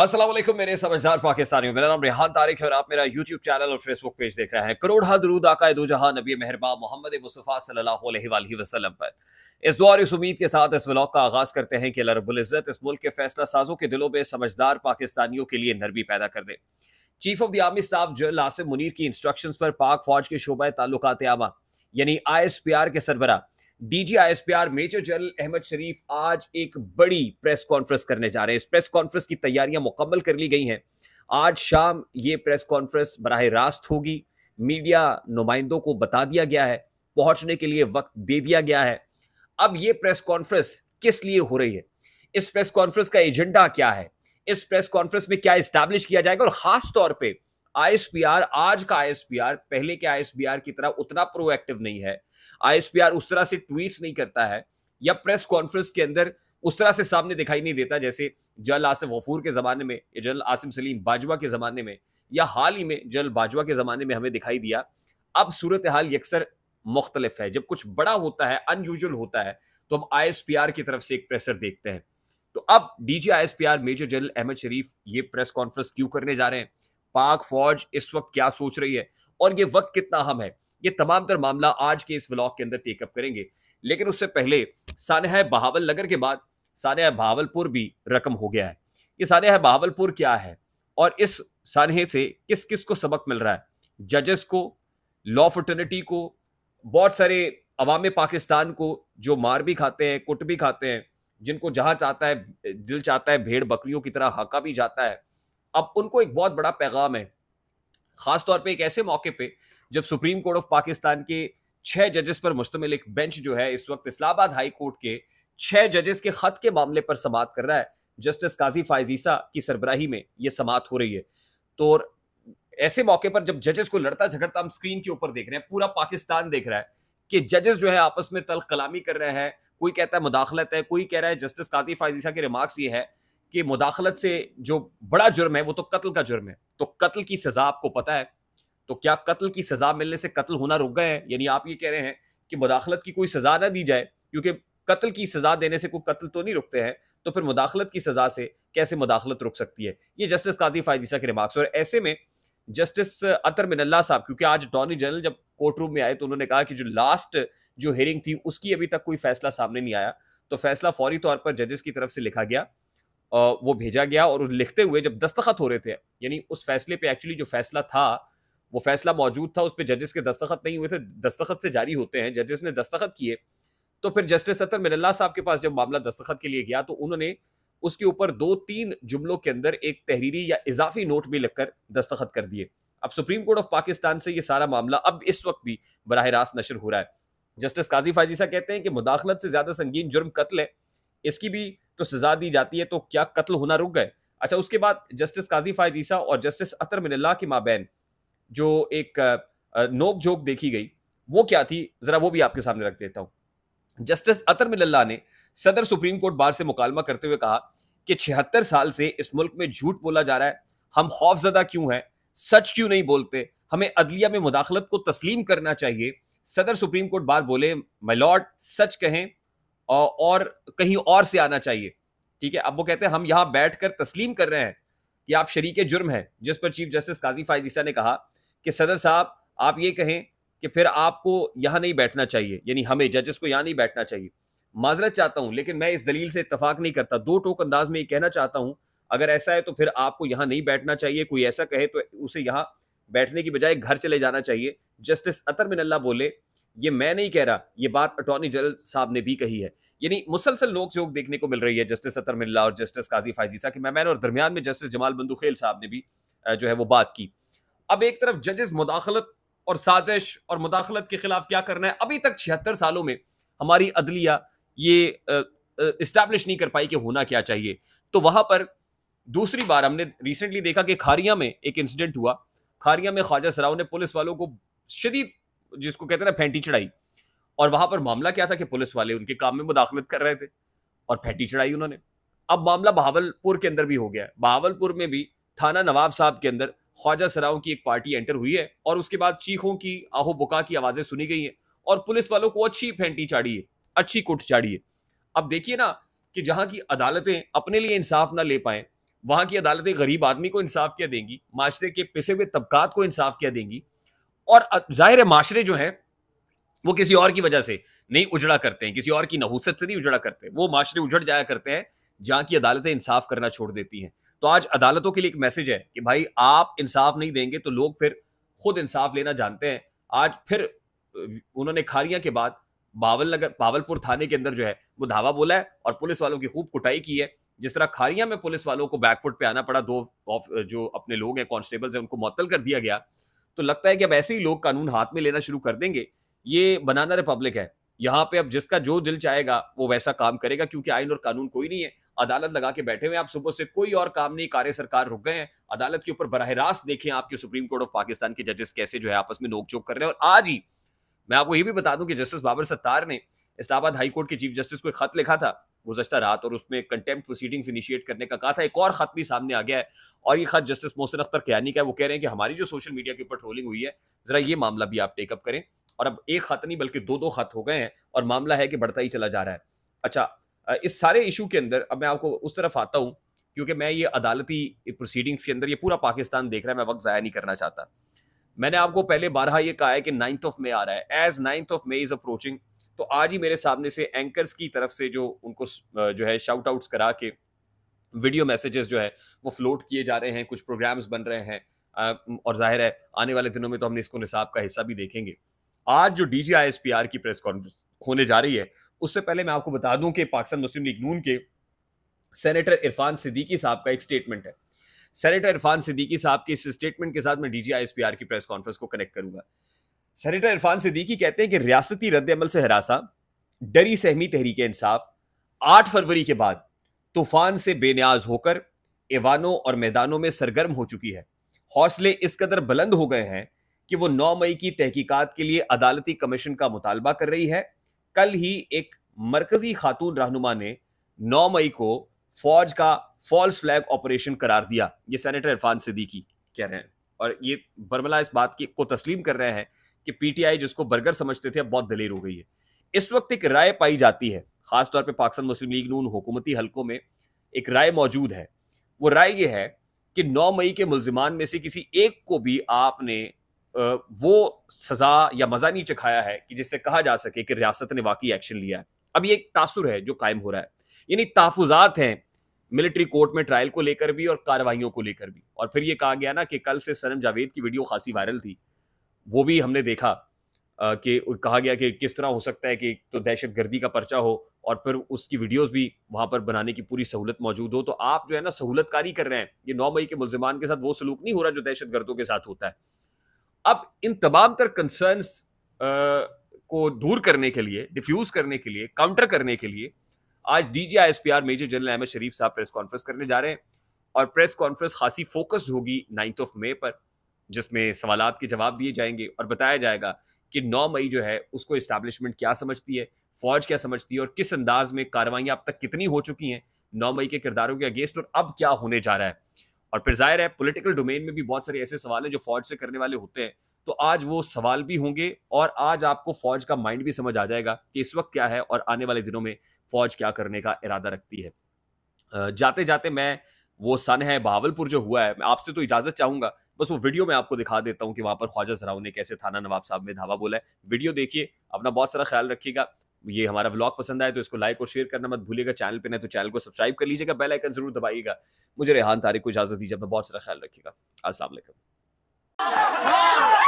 असलम मेरे समझदार पाकिस्तानियों मेरा नाम रेहान तारिक है और आप मेरा यूट्यूब चैनल और फेसबुक पेज देख रहे हैं करोड़ हा दरूद आका दो जहां नबी मेहरबा मोहम्मद मुस्तफ़ा सल्लल्लाहु अलैहि वसल्लम पर इस दौर इस उम्मीद के साथ इस व्लॉग का आगाज करते हैं कि रबुल्ज़त इस मुल्क के फैसला साजों के दिलों में समझदार पाकिस्तानियों के लिए नरमी पैदा कर दे chief of the army staff general Asif Munir की इंस्ट्रक्शन पर पाक फौज के शोबा ताल्लुकात आमा यानी आई एस पी आर के सरबरा DGISPR major general Ahmed Sharif आज एक बड़ी प्रेस कॉन्फ्रेंस करने जा रहे हैं इस प्रेस कॉन्फ्रेंस की तैयारियां मुकम्मल कर ली गई हैं आज शाम ये प्रेस कॉन्फ्रेंस बरह रास्त होगी मीडिया नुमाइंदों को बता दिया गया है पहुंचने के लिए वक्त दे दिया गया है अब ये प्रेस कॉन्फ्रेंस किस लिए हो रही है इस प्रेस कॉन्फ्रेंस का एजेंडा क्या है इस प्रेस कॉन्फ्रेंस में क्या इस्टेब्लिश किया जाएगा और खास तौर पर आईएसपीआर आज का आईएसपीआर पहले के आईएसपीआर की तरह उतना प्रोएक्टिव नहीं है आईएसपीआर उस तरह से ट्वीट नहीं करता है या प्रेस कॉन्फ्रेंस के अंदर उस तरह से सामने दिखाई नहीं देता जैसे जनरल आसिफ वफूर के जमाने में या जनरल आसिम सलीम बाजवा के जमाने में या हाल ही में जनरल बाजवा के जमाने में हमें दिखाई दिया अब सूरत हाल यकसर मुख्तलिफ है जब कुछ बड़ा होता है अनयूजल होता है तो हम आई की तरफ से एक प्रेशर देखते हैं तो अब DG I major general Ahmed Sharif ये प्रेस कॉन्फ्रेंस क्यों करने जा रहे हैं पाक फौज इस वक्त क्या सोच रही है और ये वक्त कितना अहम है ये तमाम तर मामला आज के इस ब्लॉग के अंदर टेकअप करेंगे लेकिन उससे पहले सानह बहावल नगर के बाद सानह बहावलपुर भी रकम हो गया है ये सानह बहावलपुर क्या है और इस सानहे से किस किस को सबक मिल रहा है जजेस को लॉ फटर्निटी को बहुत सारे अवाम पाकिस्तान को जो मार भी खाते हैं कुट भी खाते हैं जिनको जहाँ चाहता है दिल चाहता है भेड़ बकरियों की तरह हाका भी जाता है अब उनको एक बहुत बड़ा पैगाम है खासतौर पर एक ऐसे मौके पर जब सुप्रीम कोर्ट ऑफ पाकिस्तान के छह जजेस पर मुश्तमिल एक बेंच जो है इस वक्त इस्लामाबाद हाई कोर्ट के छह जजेस के खत के मामले पर समात कर रहा है जस्टिस काजी फायजीसा की सरबराही में यह समात हो रही है तो ऐसे मौके पर जब जजेस को लड़ता झगड़ता हम स्क्रीन के ऊपर देख रहे हैं पूरा पाकिस्तान देख रहा है कि जजेस जो है आपस में तल कलामी कर रहे हैं कोई कहता है मुदाखलत है कोई कह रहा है जस्टिस काजी फायजीसा के रिमार्क्स ये है कि मुदाखलत से जो बड़ा जुर्म है वो तो कत्ल का जुर्म है तो कत्ल की सजा आपको पता है तो क्या कत्ल की सजा मिलने से कत्ल होना रुक गए हैं यानी आप ये कह रहे हैं कि मुदाखलत की कोई सजा ना दी जाए क्योंकि कत्ल की सजा देने से कोई कत्ल तो नहीं रुकते हैं तो फिर मुदाखलत की सजा से कैसे मुदाखलत रुक सकती है ये जस्टिस काजी फायदीसा के रिमार्क्स और ऐसे में जस्टिस अतर मिनल्ला साहब क्योंकि आज डॉनी जनरल जब कोर्ट रूम में आए तो उन्होंने कहा कि जो लास्ट जो हियरिंग थी उसकी अभी तक कोई फैसला सामने नहीं आया तो फैसला फौरी तौर पर जजेस की तरफ से लिखा गया वो भेजा गया और लिखते हुए जब दस्तखत हो रहे थे यानी उस फैसले पे एक्चुअली जो फैसला था वो फैसला मौजूद था उस पर जजेस के दस्तखत नहीं हुए थे दस्तखत से जारी होते हैं जजेस ने दस्तखत किए तो फिर जस्टिस सत्तर मिनल्ला साहब के पास जब मामला दस्तखत के लिए गया तो उन्होंने उसके ऊपर दो तीन जुमलों के अंदर एक तहरीरी या इजाफी नोट भी लिखकर दस्तखत कर दिए अब सुप्रीम कोर्ट ऑफ पाकिस्तान से ये सारा मामला अब इस वक्त भी बरह रास्त नशर हो रहा है जस्टिस काजी फाजीसा कहते हैं कि मुदाखलत से ज्यादा संगीन जुर्म कत्ल है इसकी भी तो सजा दी जाती है तो क्या कत्ल होना रुक गए अच्छा उसके बाद जस्टिस काजी फायज ईसा और जस्टिस अतर मिनल्ला की माबैन जो एक नोक झोंक देखी गई वो क्या थी जरा वो भी आपके सामने रख देता हूँ जस्टिस अतर मिनल्ला ने सदर सुप्रीम कोर्ट बार से मुकालमा करते हुए कहा कि छिहत्तर साल से इस मुल्क में झूठ बोला जा रहा है हम खौफजदा क्यों हैं सच क्यों नहीं बोलते हमें अदलिया में मुदाखलत को तस्लीम करना चाहिए सदर सुप्रीम कोर्ट बार बोले माई लॉर्ड सच कहें और कहीं और से आना चाहिए ठीक है अब वो कहते हैं हम यहाँ बैठकर तस्लीम कर रहे हैं कि आप शरीक जुर्म है जिस पर चीफ जस्टिस काजी फायजीसा ने कहा कि सदर साहब आप ये कहें कि फिर आपको यहाँ नहीं बैठना चाहिए यानी हमें जजेस को यहाँ नहीं बैठना चाहिए माजरत चाहता हूँ लेकिन मैं इस दलील से इतफाक नहीं करता दो टोक अंदाज में ये कहना चाहता हूँ अगर ऐसा है तो फिर आपको यहाँ नहीं बैठना चाहिए कोई ऐसा कहे तो उसे यहाँ बैठने की बजाय घर चले जाना चाहिए जस्टिस अतर मिनल्ला बोले ये मैं नहीं कह रहा ये बात अटॉर्नी जनरल साहब ने भी कही है यानी मुसलसल नोक जोक देखने को मिल रही है जस्टिस अतर मिल्ला और जस्टिस काजी साहब की मैमैन और दरमियान में जस्टिस जमाल बंदूखेल साहब ने भी जो है वो बात की अब एक तरफ जजेस मुदाखलत और साजिश और मुदाखलत के खिलाफ क्या करना है अभी तक छिहत्तर सालों में हमारी अदलिया ये इस्टेब्लिश नहीं कर पाई कि होना क्या चाहिए तो वहां पर दूसरी बार हमने रिसेंटली देखा कि खारिया में एक इंसिडेंट हुआ खारिया में ख्वाजा सराव ने पुलिस वालों को शदीद जिसको कहते हैं ना फेंटी चढ़ाई और वहां पर मामला क्या था कि पुलिस वाले उनके काम में मुदाखलत कर रहे थे और फेंटी चढ़ाई उन्होंने अब मामला बहावलपुर के अंदर भी हो गया है बहावलपुर में भी थाना नवाब साहब के अंदर ख्वाजा सराओं की एक पार्टी एंटर हुई है और उसके बाद चीखों की आहो बुका की आवाजें सुनी गई हैं और पुलिस वालों को अच्छी फेंटी चाड़ी है अच्छी कुट चाड़ी है अब देखिए ना कि जहां की अदालतें अपने लिए इंसाफ ना ले पाए वहां की अदालतें गरीब आदमी को इंसाफ क्या देंगी माशरे के पिसे हुए तबकात को इंसाफ क्या देंगी और जाहिर है माशरे जो है वो किसी और की वजह से नहीं उजड़ा करते हैं किसी और की नहूसत से नहीं उजड़ा करते वो माशरे उजड़ जाया करते हैं जहां की अदालतें इंसाफ करना छोड़ देती हैं तो आज अदालतों के लिए एक मैसेज है कि भाई आप इंसाफ नहीं देंगे तो लोग फिर खुद इंसाफ लेना जानते हैं आज फिर उन्होंने खारिया के बाद बावल नगर बावलपुर थाने के अंदर जो है वो धावा बोला है और पुलिस वालों की खूब कुटाई की है जिस तरह खारिया में पुलिस वालों को बैकफुट पे आना पड़ा दो जो अपने लोग हैं कॉन्स्टेबल्स हैं उनको मुत्तल कर दिया गया तो लगता है कि अब ऐसे ही लोग कानून हाथ में लेना शुरू कर देंगे ये बनाना रिपब्लिक है यहाँ पे अब जिसका जो दिल चाहेगा वो वैसा काम करेगा क्योंकि आइन और कानून कोई नहीं है अदालत लगा के बैठे हुए आप सुबह से कोई और काम नहीं कार्य सरकार रुक गए हैं अदालत के ऊपर बरह रास्त देखें आपके सुप्रीम कोर्ट ऑफ पाकिस्तान के जजेस कैसे जो है आपस में नोकझोंक कर रहे हैं और आज ही मैं आपको ये भी बता दूं कि जस्टिस बाबर सत्तार ने इस्लाहाबाद हाईकोर्ट के चीफ जस्टिस को खत लिखा था गुजशत रात और उसमें कंटेम्प्ट प्रोसीडिंग्स इनिशिएट करने का कहा था एक और खत भी सामने आ गया है और ये खत जस्टिस मोहसिन अख्तर कयानी का है वो कह रहे हैं कि हमारी जो सोशल मीडिया के ऊपर ट्रोलिंग हुई है जरा ये मामला भी आप टेकअप करें और अब एक खत नहीं बल्कि दो दो खत हो गए हैं और मामला है कि बढ़ता ही चला जा रहा है अच्छा इस सारे इशू के अंदर अब मैं आपको उस तरफ आता हूँ क्योंकि मैं ये अदालती प्रोसीडिंग्स के अंदर ये पूरा पाकिस्तान देख रहा है मैं वक्त ज़ाया नहीं करना चाहता मैंने आपको पहले बारह ये कहा है कि नाइन्थ ऑफ मे आ रहा है as ninth of May is approaching तो आज ही मेरे सामने से एंकर्स की तरफ से जो उनको जो है शाउट आउट्स करा के वीडियो मैसेजेस जो है वो फ्लोट किए जा रहे हैं कुछ प्रोग्राम्स बन रहे हैं और जाहिर है आने वाले दिनों में तो हमने इसको निसाब का हिस्सा भी देखेंगे आज जो डी जी की प्रेस कॉन्फ्रेंस होने जा रही है उससे पहले मैं आपको बता दूं कि पाकिस्तान मुस्लिम लीग नून के सेनेटर इरफान सिद्दीकी साहब का एक स्टेटमेंट है सेनेटर इरफान सिद्दीकी साहब के इस स्टेटमेंट के साथ मैं डी डीजीआईएसपीआर की प्रेस कॉन्फ्रेंस को कनेक्ट करूंगा सेनेटर इरफान सिद्दीकी कहते हैं कि रियासती रद्द अमल से हरासा डरी सहमी तहरीक इंसाफ आठ फरवरी के बाद तूफान से बेनियाज होकर एवानों और मैदानों में सरगर्म हो चुकी है हौसले इस कदर बुलंद हो गए हैं कि वो नौ मई की तहकीकात के लिए अदालती कमीशन का मुतालबा कर रही है कल ही एक मरकजी खातून रहनुमा ने नौ मई को फौज का फॉल्स फ्लैग ऑपरेशन करार दिया ये सेनेटर इरफान सिद्दीकी कह रहे हैं और ये बर्मला इस बात की को तस्लीम कर रहे हैं कि पीटीआई जिसको बर्गर समझते थे अब बहुत दलेर हो गई है इस वक्त एक राय पाई जाती है खासतौर पर पाकिस्तान मुस्लिम लीग नून हुकूमती हलकों में एक राय मौजूद है वो राय यह है कि 9 मई के मुलजिमान में से किसी एक को भी आपने वो सजा या मजा नहीं चखाया है कि जिससे कहा जा सके कि रियासत ने वाकई एक्शन लिया है अब ये एक तासुर है जो कायम हो रहा है यानी तहफात हैं मिलिट्री कोर्ट में ट्रायल को लेकर भी और कार्रवाइयों को लेकर भी और फिर ये कहा गया ना कि कल से सनम जावेद की वीडियो खासी वायरल थी वो भी हमने देखा कि कहा गया कि किस तरह हो सकता है कि तो दहशत गर्दी का पर्चा हो और फिर उसकी वीडियोस भी वहां पर बनाने की पूरी सहूलत मौजूद हो तो आप जो है ना सहूलतकारी कर रहे हैं ये नौ मई के मुलजमान के साथ वो सलूक नहीं हो रहा जो दहशत गर्दों के साथ होता है अब इन तमाम तर कंसर्नस को दूर करने के लिए डिफ्यूज करने के लिए काउंटर करने के लिए आज D P R major general Ahmed Sharif साहब प्रेस कॉन्फ्रेंस करने जा रहे हैं और प्रेस कॉन्फ्रेंस खासी फोकस्ड होगी नाइन्थ ऑफ मे पर जिसमें सवाल के जवाब दिए जाएंगे और बताया जाएगा कि 9 मई जो है उसको इस्टेब्लिशमेंट क्या समझती है फौज क्या समझती है और किस अंदाज में कार्रवाइयाँ अब तक कितनी हो चुकी हैं नौ मई के किरदारों के अगेंस्ट और अब क्या होने जा रहा है और फिर जाहिर है पोलिटिकल डोमेन में भी बहुत सारे ऐसे सवाल हैं जो फौज से करने वाले होते हैं तो आज वो सवाल भी होंगे और आज आपको फौज का माइंड भी समझ आ जाएगा कि इस वक्त क्या है और आने वाले दिनों में फौज क्या करने का इरादा रखती है जाते जाते मैं वो सन है बहावलपुर जो हुआ है मैं आपसे तो इजाजत चाहूंगा बस वो वीडियो मैं आपको दिखा देता हूँ कि वहां पर ख्वाजा सराव ने कैसे थाना नवाब साहब में धावा बोला है वीडियो देखिए अपना बहुत सारा ख्याल रखिएगा ये हमारा व्लॉग पसंद आए तो इसको लाइक और शेयर करना मत भूलिएगा चैनल पे नहीं तो चैनल को सब्सक्राइब कर लीजिएगा बेल आइकन जरूर दबाइएगा मुझे रेहान तारिक को इजाजत दीजिए अपना बहुत सारा ख्याल रखिएगा असला